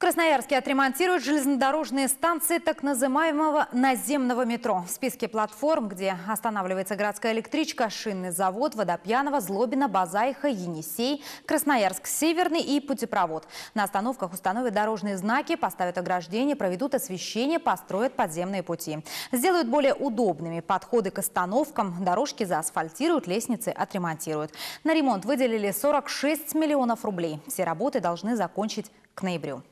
В Красноярске отремонтируют железнодорожные станции так называемого наземного метро. В списке платформ, где останавливается городская электричка, шинный завод, водопьяного, Злобина, Базайха, Енисей, Красноярск-Северный и путепровод. На остановках установят дорожные знаки, поставят ограждения, проведут освещение, построят подземные пути. Сделают более удобными подходы к остановкам, дорожки заасфальтируют, лестницы отремонтируют. На ремонт выделили 46 миллионов рублей. Все работы должны закончить к ноябрю.